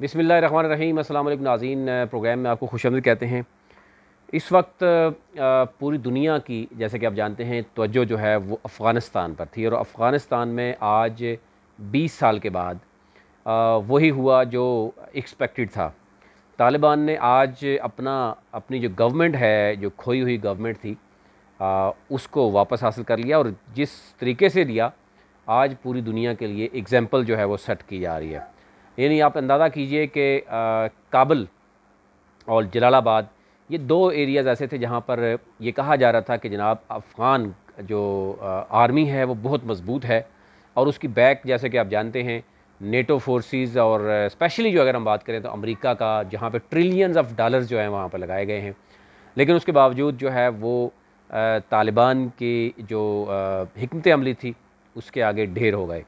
बिसमिल्ल run रहीम असल नाजीन programme में आपको खुश कहते हैं इस वक्त पूरी दुनिया की जैसे कि आप जानते हैं तोज्जो जो है वो अफ़गानिस्तान पर थी और अफ़गानिस्तान में आज 20 साल के बाद वही हुआ जो एक्सपेक्टेड था तालिबान ने आज अपना अपनी जो गवर्नमेंट है जो खोई हुई गवर्नमेंट थी आ, उसको वापस हासिल कर लिया और जिस तरीके से लिया आज पूरी दुनिया के लिए एग्ज़ैम्पल जो है वो सेट की जा रही है यानी आप अंदाज़ा कीजिए कि काबुल और जलालाबाद ये दो एरियाज़ ऐसे थे जहाँ पर ये कहा जा रहा था कि जनाब अफ़गान जो आर्मी है वो बहुत मज़बूत है और उसकी बैक जैसे कि आप जानते हैं नेटो फोर्सेस और स्पेशली जो अगर हम बात करें तो अमेरिका का जहाँ पे ट्रिलियंस ऑफ डॉलर्स जो है वहाँ पर लगाए गए हैं लेकिन उसके बावजूद जो है वो तालिबान की जो हमत अमली थी उसके आगे ढेर हो गए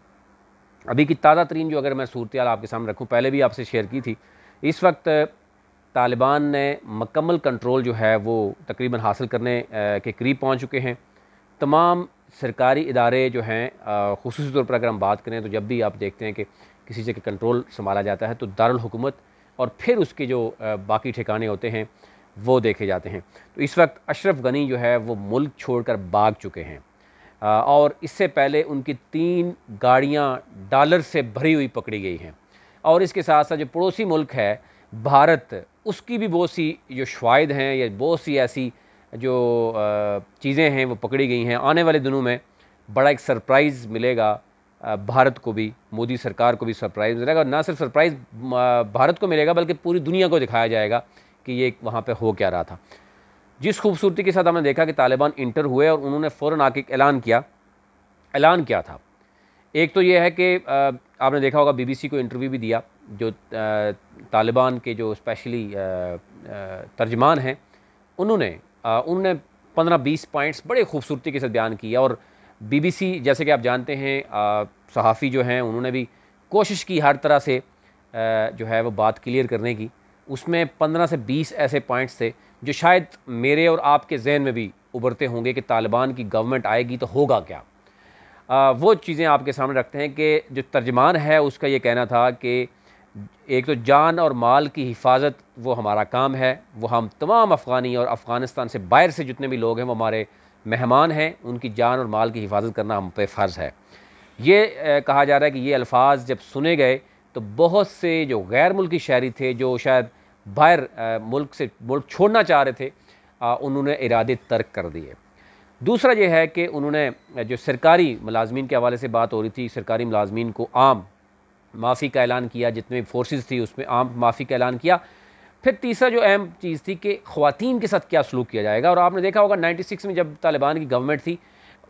अभी की ताज़ा तरीन जो अगर मैं सूरत आपके सामने रखूँ पहले भी आपसे शेयर की थी इस वक्त तालिबान ने मकमल कंट्रोल जो है वो तकरीबन हासिल करने के करीब पहुँच चुके हैं तमाम सरकारी इदारे जो हैं खसूस तौर पर अगर हम बात करें तो जब भी आप देखते हैं कि किसी जगह कंट्रोल संभाला जाता है तो दारकूमत और फिर उसके जो बाकी ठिकाने होते हैं वो देखे जाते हैं तो इस वक्त अशरफ गनी जो है वो मुल्क छोड़कर भाग चुके हैं और इससे पहले उनकी तीन गाड़ियां डॉलर से भरी हुई पकड़ी गई हैं और इसके साथ साथ जो पड़ोसी मुल्क है भारत उसकी भी बहुत सी जो शवाद हैं या बहुत सी ऐसी जो चीज़ें हैं वो पकड़ी गई हैं आने वाले दिनों में बड़ा एक सरप्राइज़ मिलेगा भारत को भी मोदी सरकार को भी सरप्राइज़ मिलेगा और ना सिर्फ सरप्राइज़ भारत को मिलेगा बल्कि पूरी दुनिया को दिखाया जाएगा कि ये वहाँ पर हो क्या रहा था जिस खूबसूरती के साथ हमने देखा कि तालिबान इंटर हुए और उन्होंने फ़ौर आके ऐलान किया ऐलान किया था एक तो ये है कि आपने देखा होगा बीबीसी को इंटरव्यू भी दिया जो तालिबान के जो स्पेशली तर्जमान हैं उन्होंने उन्होंने पंद्रह बीस पॉइंट्स बड़े खूबसूरती के साथ बयान किया और बीबीसी जैसे कि आप जानते हैं सहाफ़ी जो हैं उन्होंने भी कोशिश की हर तरह से जो है वो बात क्लियर करने की उसमें पंद्रह से बीस ऐसे पॉइंट्स थे जो शायद मेरे और आपके जहन में भी उभरते होंगे कि तालिबान की गवर्नमेंट आएगी तो होगा क्या आ, वो चीज़ें आपके सामने रखते हैं कि जो तर्जमान है उसका ये कहना था कि एक तो जान और माल की हिफाजत वो हमारा काम है वो हम तमाम अफ़गानी और अफ़गानिस्तान से बाहर से जितने भी लोग हैं वो हमारे मेहमान हैं उनकी जान और माल की हिफाजत करना हम पे फ़र्ज़ है ये कहा जा रहा है कि ये अल्फाज जब सुने गए तो बहुत से जो गैर मुल्की शहरी थे जो शायद बाहर मुल्क से मुल्क छोड़ना चाह रहे थे उन्होंने इरादे तर्क कर दिए दूसरा यह है कि उन्होंने जो सरकारी मुलाजमीन के हवाले से बात हो रही थी सरकारी मुलाजमीन को आम माफ़ी का ऐलान किया जितने फोर्सेस थी उसमें आम माफ़ी का ऐलान किया फिर तीसरा जो अहम चीज़ थी कि खुवान के साथ क्या सलूक किया जाएगा और आपने देखा होगा 96 में जब तालिबान की गवर्नमेंट थी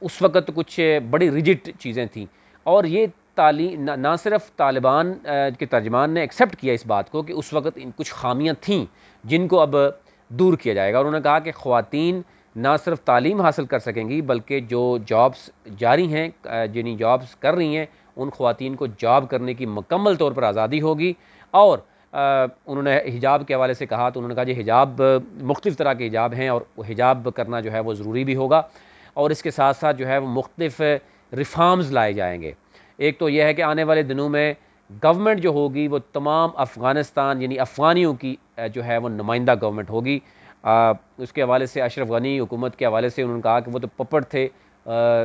उस वक्त कुछ बड़ी रिजिट चीज़ें थी और ये ताली ना, ना सिर्फ तालिबान के तर्जमान ने एक्सेप्ट किया इस बात को कि उस वक्त इन कुछ खामियाँ थीं जिनको अब दूर किया जाएगा और उन्होंने कहा कि ख़वातीन ना सिर्फ तालीम हासिल कर सकेंगी बल्कि जो जॉब्स जारी हैं जिन्हें जॉब्स कर रही हैं उन खुवान को जॉब करने की मकम्मल तौर पर आज़ादी होगी और आ, उन्होंने हिजाब के हवाले से कहा तो उन्होंने कहा जी हिजाब मुख्तफ़ तरह के हिजाब हैं और हिजाब करना जो है वो ज़रूरी भी होगा और इसके साथ साथ जो है वो मुख्तफ़ रिफ़ॉर्म्स लाए जाएंगे एक तो यह है कि आने वाले दिनों में गवर्नमेंट जो होगी वो तमाम अफ़गानिस्तान यानी अफ़गानियों की जो है वो नुमाइंदा गवर्नमेंट होगी उसके हवाले से अशरफ गनी हुकूमत के हवाले से उन्होंने कहा कि वो तो पपड़ थे आ,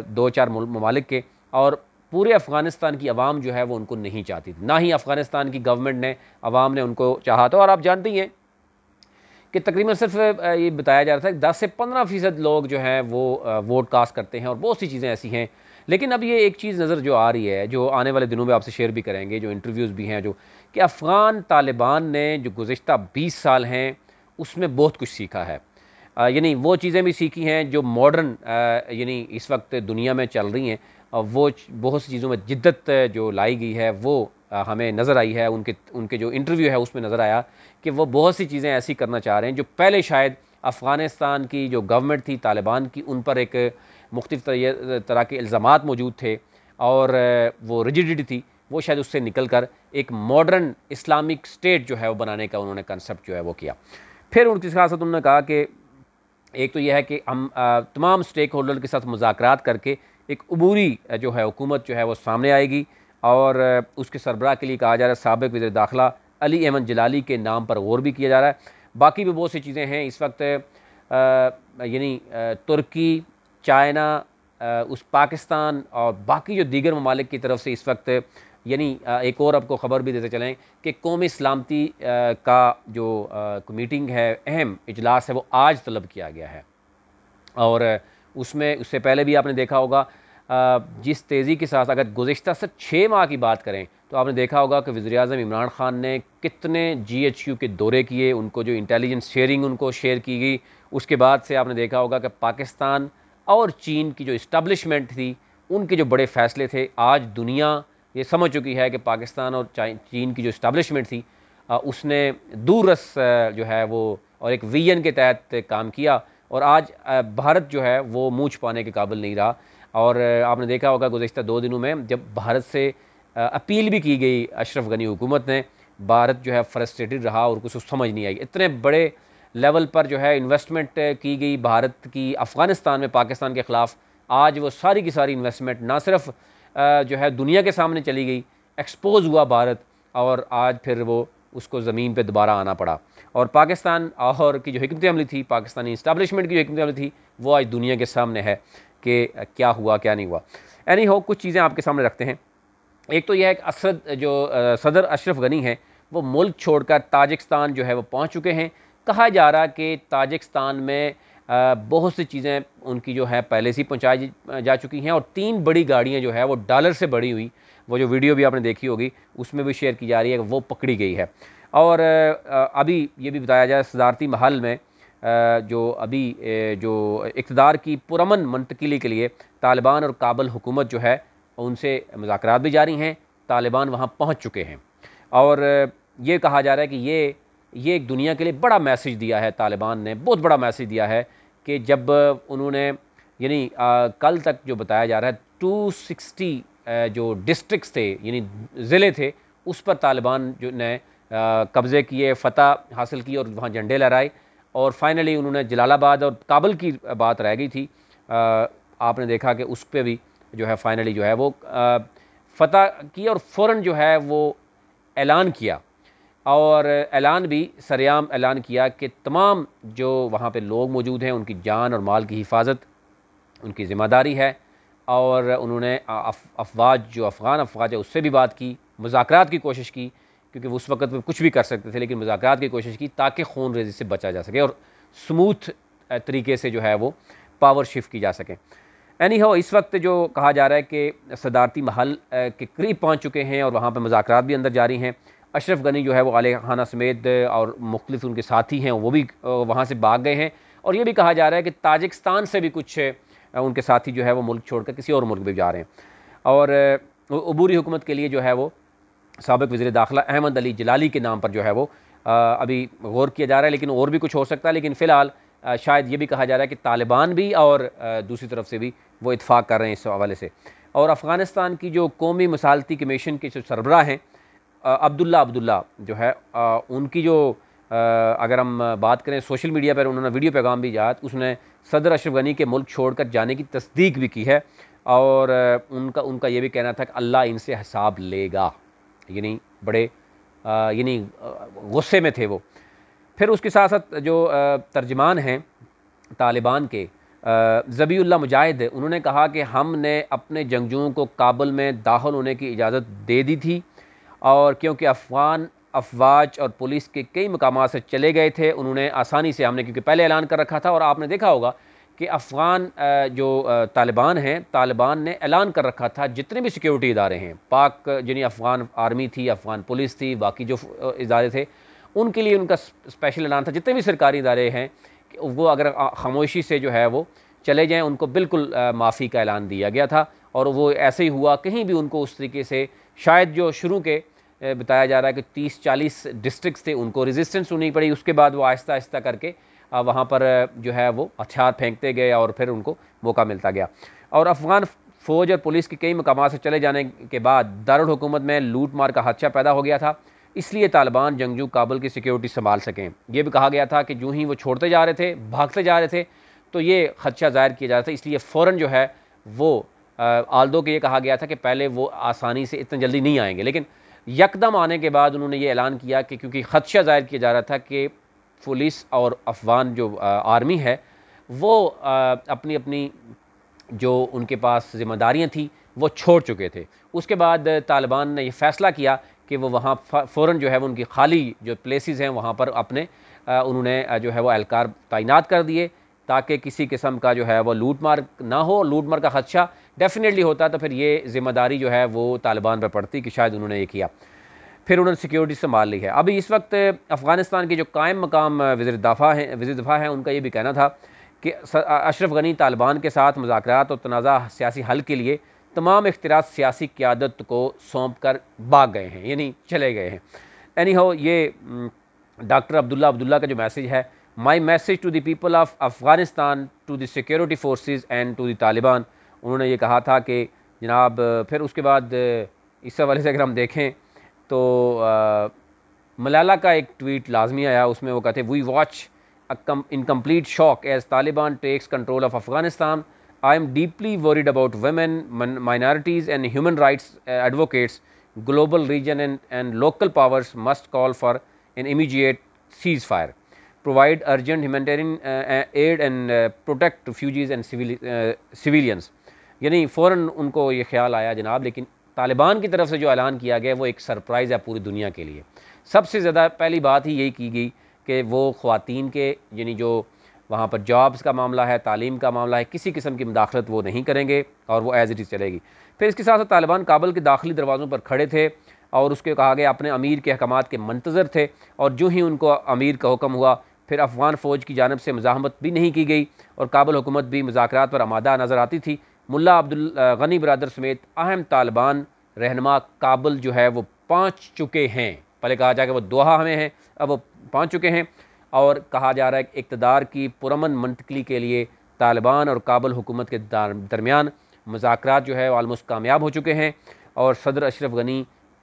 दो चार ममालिक के और पूरे अफ़गानिस्तान की आवाम जो है वो उनको नहीं चाहती थी ना ही अफ़गानिस्तान की गवर्नमेंट ने आवाम ने उनको चाहा था और आप जानते ही हैं कि तकरीबन सिर्फ ये बताया जा रहा था कि दस से पंद्रह फ़ीसद लोग जो हैं वो वोट कास्ट करते हैं और बहुत सी चीज़ें ऐसी हैं लेकिन अब ये एक चीज़ नज़र जो आ रही है जो आने वाले दिनों में आपसे शेयर भी करेंगे जो इंटरव्यूज़ भी हैं जो कि अफ़गान तालिबान ने जो गुज्त बीस साल हैं उसमें बहुत कुछ सीखा है यानी वो चीज़ें भी सीखी हैं जो मॉडर्न यानी इस वक्त दुनिया में चल रही हैं और वो बहुत सी चीज़ों में जिद्दत जो लाई गई है वो हमें नज़र आई है उनके उनके जो इंटरव्यू है उसमें नज़र आया कि वो बहुत सी चीज़ें ऐसी करना चाह रहे हैं जो पहले शायद अफ़गानिस्तान की जो गवर्नमेंट थी तालिबान की उन पर एक मुख्तु तरह के इल्ज़ाम मौजूद थे और वो रिजिडिटी थी वो शायद उससे निकल कर एक मॉडर्न इस्लामिक स्टेट जो है वो बनाने का उन्होंने कंसेप्ट जो है वो किया फिर उनके साथ साथ उन्होंने कहा कि एक तो यह है कि हम तमाम स्टेक होल्डर के साथ मुजाकर करके एक अबूरी जो है हुकूमत जो है वो सामने आएगी और उसके सरबराह के लिए कहा जा रहा है सबक वजर दाखिला अली अहमद जलाली के नाम पर गौर भी किया जा रहा है बाकी भी बहुत सी चीज़ें हैं इस वक्त यानी तुर्की चाइना उस पाकिस्तान और बाकी जो दीगर ममालिक की तरफ से इस वक्त यानी एक और आपको ख़बर भी देते चलें कि कौमी सलामती का जो मीटिंग है अहम इजलास है वो आज तलब किया गया है और उसमें उससे पहले भी आपने देखा होगा जिस तेज़ी के साथ अगर गुज्त से छः माह की बात करें तो आपने देखा होगा कि वज़ी अजम इमरान ख़ान ने कितने जी एच यू के दौरे किए उनको जो इंटेलिजेंस शेयरिंग उनको शेयर की गई उसके बाद से आपने देखा होगा कि पाकिस्तान और चीन की जो इस्टबलिशमेंट थी उनके जो बड़े फैसले थे आज दुनिया ये समझ चुकी है कि पाकिस्तान और चीन की जो इस्टबलिशमेंट थी उसने दूरस जो है वो और एक वीजन के तहत काम किया और आज भारत जो है वो मूछ पाने के काबिल नहीं रहा और आपने देखा होगा गुजशत दो दिनों में जब भारत से अपील भी की गई अशरफ गनी हुकूमत ने भारत जो है फ्रस्ट्रेटेड रहा और कुछ समझ नहीं आई इतने बड़े लेवल पर जो है इन्वेस्टमेंट की गई भारत की अफ़गानिस्तान में पाकिस्तान के ख़िलाफ़ आज वो सारी की सारी इन्वेस्टमेंट ना सिर्फ जो है दुनिया के सामने चली गई एक्सपोज़ हुआ भारत और आज फिर वो उसको ज़मीन पे दोबारा आना पड़ा और पाकिस्तान और की जो हमत अमली थी पाकिस्तानी इस्टबलिशमेंट की जो हमत अमली थी वो आज दुनिया के सामने है कि क्या हुआ क्या नहीं हुआ एनी हो कुछ चीज़ें आपके सामने रखते हैं एक तो यह है कि असद जो सदर अशरफ गनी है वो मुल्क छोड़कर ताजिकस्तान जो है वो पहुंच चुके हैं कहा जा रहा कि ताजिकस्तान में बहुत सी चीज़ें उनकी जो है पहले से ही पहुँचाई जा चुकी हैं और तीन बड़ी गाड़ियाँ जो है वो डॉलर से बड़ी हुई वो जो वीडियो भी आपने देखी होगी उसमें भी शेयर की जा रही है वो पकड़ी गई है और अभी ये भी बताया जाए सदारती महल में जो अभी जो इकतदार की पुरमन मंतकीली के लिए तालिबान और काबल हुकूमत जो है उनसे मुजाकर भी जारी हैं तालिबान वहाँ पहुँच चुके हैं और ये कहा जा रहा है कि ये ये एक दुनिया के लिए बड़ा मैसेज दिया है तालिबान ने बहुत बड़ा मैसेज दिया है कि जब उन्होंने यानी कल तक जो बताया जा रहा है टू सिक्सटी जो डिस्ट्रिक्स थे यानी ज़िले थे उस पर तालिबान जो ने कब्ज़े किए फतह हासिल की और वहाँ झंडे लहराए और फाइनली उन्होंने जलालाबाद और काबुल की बात रह गई थी आ, आपने देखा कि उस पर भी जो है फ़ाइनली जो है वो फ़तह की और फ़ौर जो है वो ऐलान किया और ऐलान भी सरेआम ऐलान किया कि तमाम जो वहाँ पर लोग मौजूद हैं उनकी जान और माल की हिफाजत उनकी ज़िम्मेदारी है और उन्होंने अफवाज जो अफ़गान अफवाज है उससे भी बात की मुजाकर की कोशिश की क्योंकि उस वक्त वो कुछ भी कर सकते थे लेकिन मुजाकर की कोशिश की ताकि खून रेजी से बचा जा सके और स्मूथ तरीके से जो है वो पावर शिफ्ट की जा सके एनी हो इस वक्त जो कहा जा रहा है कि सदारती महल के करीब पहुँच चुके हैं और वहाँ पर मुजाकर भी अंदर जारी हैं अशरफ गनी जो है वो आले खाना समेत और मुख्तफ उनके साथी हैं वो भी वहाँ से भाग गए हैं और ये भी कहा जा रहा है कि ताजिकस्तान से भी कुछ उनके साथी जो है वो मुल्क छोड़कर किसी और मुल्क भी जा रहे हैं और अबूरी हुकूमत के लिए जो है वो सबक वज़ी दाखिला अहमद अली जलाली के नाम पर जो है वो अभी गौर किया जा रहा है लेकिन और भी कुछ हो सकता है लेकिन फ़िलहाल शायद ये भी कहा जा रहा है कि तालिबान भी और दूसरी तरफ से भी वो इतफाक़ कर रहे हैं इस हवाले से और अफ़गानिस्तान की जो कौमी मसालती कमीशन के जो सरबरा हैं अब्दुल्ला अब्दुल्ला जो है उनकी जो अगर हम बात करें सोशल मीडिया पर उन्होंने वीडियो पैगाम भी जात उसने सदर अशरफ गनी के मुल्क छोड़कर जाने की तस्दीक भी की है और उनका उनका ये भी कहना था कि अल्लाह इनसे हिसाब लेगा यानी बड़े यानी गुस्से में थे वो फिर उसके साथ साथ जो तर्जमान हैं तालिबान के ज़बील्ला मुजाहिद उन्होंने कहा कि हमने अपने जंगजुओं को काबुल में दाखिल होने की इजाज़त दे दी थी और क्योंकि अफगान अफवाज और पुलिस के कई मकाम से चले गए थे उन्होंने आसानी से हमने क्योंकि पहले ऐलान कर रखा था और आपने देखा होगा कि अफ़गान जो तालिबान हैं तालिबान ने ऐलान कर रखा था जितने भी सिक्योरिटी इदारे हैं पाक जिन्हें अफ़गान आर्मी थी अफ़गान पुलिस थी बाकी जो इदारे थे उनके लिए उनका स्पेशल ऐलान था जितने भी सरकारी इदारे हैं वो अगर खामोशी से जो है वो चले जाएँ उनको बिल्कुल माफ़ी का ऐलान दिया गया था और वो ऐसे ही हुआ कहीं भी उनको उस तरीके से शायद जो शुरू के बताया जा रहा है कि तीस चालीस डिस्ट्रिक्ट थे उनको रेजिस्टेंस होनी पड़ी उसके बाद वो आहिस्ता आहिस्ता करके वहाँ पर जो है वो हथियार फेंकते गए और फिर उनको मौका मिलता गया और अफ़गान फ़ौज और पुलिस के कई मकाम से चले जाने के बाद दारुल हुकूमत में लूट मार का हादसा पैदा हो गया था इसलिए तालिबान जंगजू काबुल की सिक्योरिटी संभाल सकें यह भी कहा गया था कि जूँ ही वो छोड़ते जा रहे थे भागते जा रहे थे तो ये खदशा जाहिर किया जा रहा था इसलिए फ़ौर जो है वो आलदो के ये कहा गया था कि पहले वो आसानी से इतना जल्दी नहीं आएंगे लेकिन यकदम आने के बाद उन्होंने ये ऐलान किया कि क्योंकि ख़दशा जाहिर किया जा रहा था कि पुलिस और अफगान जो आर्मी है वो अपनी अपनी जो उनके पास जिम्मेदारियाँ थी वो छोड़ चुके थे उसके बाद तालिबान ने यह फ़ैसला किया कि वो वहाँ फ़ौर जो है वो उनकी खाली जो प्लेसेस हैं वहाँ पर अपने उन्होंने जो है वो एहलकार तैनात कर दिए ताकि किसी किस्म का जो है वो लूट मार ना हो लूट मार का खदशा डेफिनेटली होता तो फिर ये ज़िम्मेदारी जो है वो तालिबान पर पड़ती कि शायद उन्होंने ये किया फिर उन्होंने सिक्योरिटी संभाल ली है अभी इस वक्त अफ़गानिस्तान के जो कायम मकाम वज़र दफ़ा हैं वज़र दफ़ा हैं उनका ये भी कहना था कि अशरफ गनी तालिबान के साथ मजाक और तनाज़ा सियासी हल के लिए तमाम अख्तराज सियासी क्यादत को सौंप कर भाग गए हैं यानी चले गए हैं एनी हो ये डॉक्टर अब्दुल्ला अब्दुल्ला का जो मैसेज है my message to the people people of Afghanistan to the security security forces and to the Taliban Taliban उन्होंने ये कहा था कि जनाब फिर उसके बाद इस हवाले से अगर हम देखें तो मलाला का एक ट्वीट लाजमी आया उसमें वो कहते we watch in complete shock as Taliban takes control of Afghanistan I am deeply worried about women minorities and human rights advocates global region and and local powers must call for an immediate ceasefire provide urgent humanitarian aid and protect refugees and civilians uh, यानी फ़ौर उनको ये ख्याल आया जनाब लेकिन तालिबान की तरफ से जो ऐलान किया गया वो एक सरप्राइज़ है पूरी दुनिया के लिए सबसे ज़्यादा पहली बात ही यही की गई कि वो ख़वान के यानी जो वहाँ पर जॉब्स का मामला है तालीम का मामला है किसी किस्म की मुदाखलत वो नहीं करेंगे और वो एज़ इट इज़ चलेगी फिर इसके साथ साथ तालिबान काबल के दाखिली दरवाज़ों पर खड़े थे और उसके कहा गया अपने अमीर के अहकाम के मंतज़र थे और जो ही उनको अमीर का हुक्म हुआ फिर अफ़गान फ़ौज की जानब से मजामत भी नहीं की गई और काबुल हुकूमत भी मजाक पर आमादा नज़र आती थी मुल्ला अब्दुल गनी बरदर समेत अहम तालिबान रहनमा काबुल जो है वो पहुँच चुके हैं पहले कहा जाए कि वो दोहा हमें हैं अब वो पहुँच चुके हैं और कहा जा रहा है कि इकतदार की पुरमन मंतकली के लिए तालिबान और काबुल हुकूमत के दरमियान मुजाकर जो है आलमोस्ट कामयाब हो चुके हैं और सदर अशरफ गनी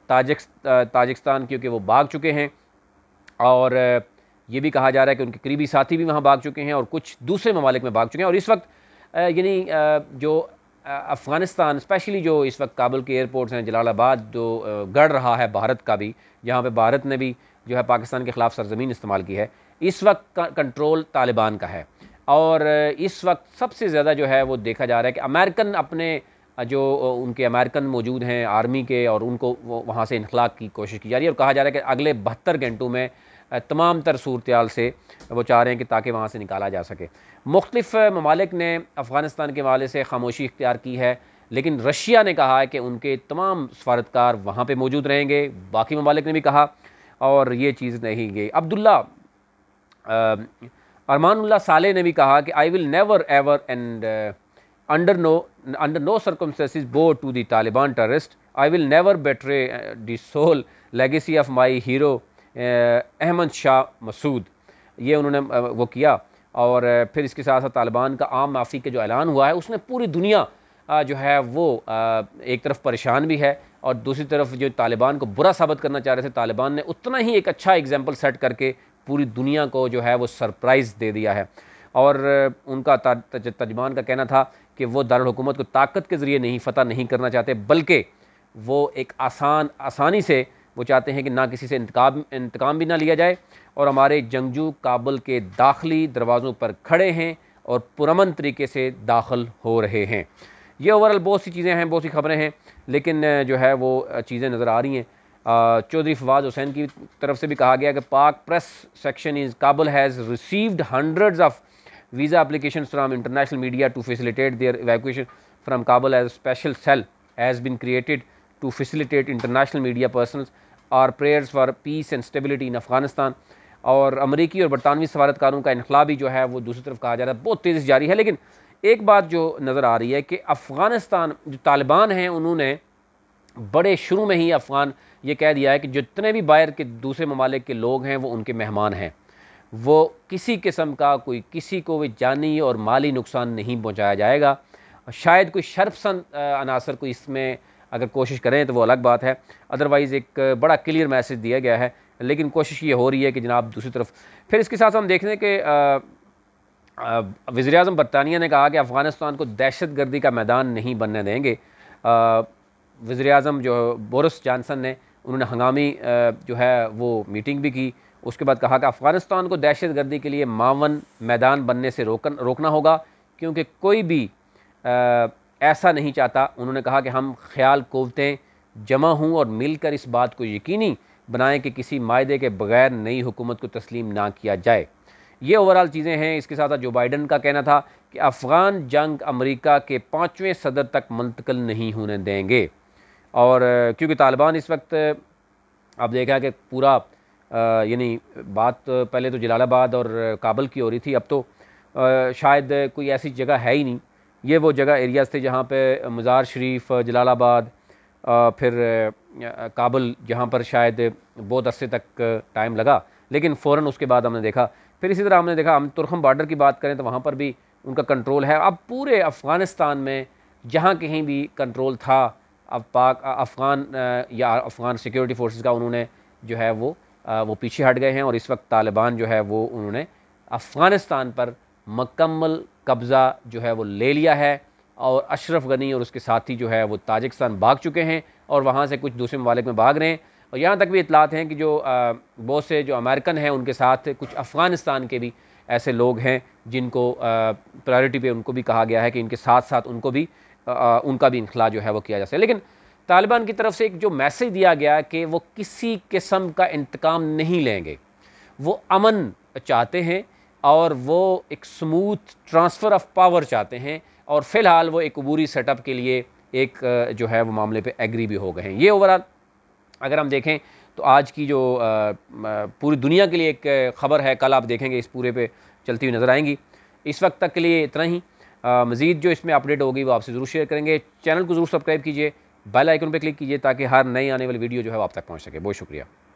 ताजिक ताजिकस्तान क्योंकि वो भाग चुके हैं और ये भी कहा जा रहा है कि उनके करीबी साथी भी वहाँ भाग चुके हैं और कुछ दूसरे ममालिक में भाग चुके हैं और इस वक्त यानी जो अफ़गानिस्तान स्पेशली जो इस वक्त काबुल के एयरपोर्ट्स हैं जलालाबाद जो गढ़ रहा है भारत का भी जहाँ पर भारत ने भी जो है पाकिस्तान के ख़िलाफ़ सरजमीन इस्तेमाल की है इस वक्त कंट्रोल तालिबान का है और इस वक्त सबसे ज़्यादा जो है वो देखा जा रहा है कि अमेरिकन अपने जो उनके अमेरिकन मौजूद हैं आर्मी के और उनको वहाँ से इनखलाक की कोशिश की जा रही है और कहा जा रहा है कि अगले बहत्तर घंटों में तमाम तर सूरत से वो चाह रहे हैं कि ताकि वहाँ से निकाला जा सके मुख्तफ ममालिक ने अफ़गानिस्तान के हवाले से खामोशी इख्तियार की है लेकिन रशिया ने कहा है कि उनके तमाम सफारतकार वहाँ पर मौजूद रहेंगे बाकी ममालिक ने भी कहा और ये चीज़ नहीं गई अब्दुल्ला अरमानुल्ला साले ने भी कहा कि I will never ever and under no under no circumstances bow to the Taliban terrorist terrorist I will never betray the soul soul legacy of my hero Ahmad Shah Massoud ये उन्होंने वो किया और फिर इसके साथ साथ तालिबान का आम माफ़ी के जो ऐलान हुआ है उसने पूरी दुनिया जो है वो एक तरफ परेशान भी है और दूसरी तरफ जो तालिबान को बुरा साबित करना चाह रहे थे तालिबान ने उतना ही एक अच्छा एग्जाम्पल सेट करके पूरी दुनिया को जो है वो सरप्राइज़ दे दिया है और उनका तर्जमान का कहना था कि वो दारकूमत को ताकत के ज़रिए नहीं फ़तह नहीं करना चाहते बल्कि वो एक आसान आसानी से वो चाहते हैं कि ना किसी से इंतकाम इंतकाम भी ना लिया जाए और हमारे जंगजू काबुल के दाखिली दरवाज़ों पर खड़े हैं और पुरमन तरीके से दाखिल हो रहे हैं ये ओवरऑल बहुत सी चीज़ें हैं बहुत सी खबरें हैं लेकिन जो है वो चीज़ें नज़र आ रही हैं चौधरी फवाद हुसैन की तरफ से भी कहा गया कि Pak press section is Kabul has received hundreds of visa application from international media to facilitate their evacuation from Kabul as special cell has been created to facilitate international media persons और prayers for peace and stability in Afghanistan और अमरीकी और बरतानवी सफारतकारों का इनखला भी जो है वो दूसरी तरफ कहा जा रहा है बहुत तेज़ी से जारी है लेकिन एक बात जो नज़र आ रही है कि अफ़गानिस्तान जो तालिबान हैं उन्होंने बड़े शुरू में ही अफ़गान ये कह दिया है कि जितने भी बाहर के दूसरे ममालिक के लोग हैं वो उनके मेहमान हैं वो किसी किस्म का कोई किसी को भी जानी और माली नुकसान नहीं पहुँचाया जाएगा शायद कोई शर्पसंद अनासर कोई इसमें अगर कोशिश करें तो वो अलग बात है अदरवाइज़ एक बड़ा क्लियर मैसेज दिया गया है लेकिन कोशिश ये हो रही है कि जनाब दूसरी तरफ फिर इसके साथ हम देख लें कि वज़ी अजम बरतानिया ने कहा कि अफ़गानिस्तान को दहशत गर्दी का मैदान नहीं बनने देंगे वजर अजम जो बोरिस जानसन ने उन्होंने हंगामी जो है वो मीटिंग भी की उसके बाद कहा कि अफ़गानिस्तान को दहशत गर्दी के लिए मावन मैदान बनने से रोकन रोकना होगा क्योंकि कोई भी ऐसा नहीं चाहता उन्होंने कहा कि हम ख्याल कोवतें जमा हूँ और मिलकर इस बात को यकीनी बनाएं कि किसी मायदे के बगैर नई हुकूमत को तस्लीम ना किया जाए ये ओवरऑल चीज़ें हैं इसके साथ जो बाइडन का कहना था कि अफ़गान जंग अमेरिका के पाँचवें सदर तक मुंतकल नहीं होने देंगे और क्योंकि तालिबान इस वक्त आप देखा कि पूरा यानी बात पहले तो जलालाबाद और काबल की हो रही थी अब तो आ, शायद कोई ऐसी जगह है ही नहीं ये वो जगह एरियाज़ थे जहाँ पे मज़ार शरीफ जलालाबाद फिर काबुल जहाँ पर शायद बहुत अरसे तक टाइम लगा लेकिन फ़ौर उसके बाद हमने देखा फिर इसी तरह हमने देखा हम तुरखम बॉर्डर की बात करें तो वहाँ पर भी उनका कंट्रोल है अब पूरे अफ़गानिस्तान में जहाँ कहीं भी कंट्रोल था अब पाक अफ़गान या अफ़गान सिक्योरिटी फोर्सेस का उन्होंने जो है वो वो पीछे हट गए हैं और इस वक्त तालिबान जो है वो उन्होंने अफ़गानिस्तान पर मकम्मल कब्ज़ा जो है वो ले लिया है और अशरफ गनी और उसके साथी जो है वो ताजिकस्तान भाग चुके हैं और वहाँ से कुछ दूसरे ममालिक में भाग रहे हैं और यहाँ तक भी इतलात हैं कि जो बहुत से जो अमेरिकन हैं उनके साथ कुछ अफ़गानिस्तान के भी ऐसे लोग हैं जिनको प्रायोरिटी पे उनको भी कहा गया है कि इनके साथ साथ उनको भी आ, उनका भी इनखला जो है वो किया जा सके लेकिन तालिबान की तरफ से एक जो मैसेज दिया गया कि वो किसी किस्म का इंतकाम नहीं लेंगे वो अमन चाहते हैं और वो एक स्मूथ ट्रांसफ़र ऑफ पावर चाहते हैं और फ़िलहाल वो एक अबूरी सेटअप के लिए एक जो है वो मामले पे एग्री भी हो गए हैं ये ओवरऑल अगर हम देखें तो आज की जो पूरी दुनिया के लिए एक ख़बर है कल आप देखेंगे इस पूरे पे चलती हुई नज़र आएंगी इस वक्त तक के लिए इतना ही मज़ीद जो इसमें अपडेट होगी वो आपसे ज़रूर शेयर करेंगे चैनल को ज़रूर सब्सक्राइब कीजिए बेल आइकन पर क्लिक कीजिए ताकि हर नई आने वाली वीडियो जो है वो आप तक पहुँच सके बहुत शुक्रिया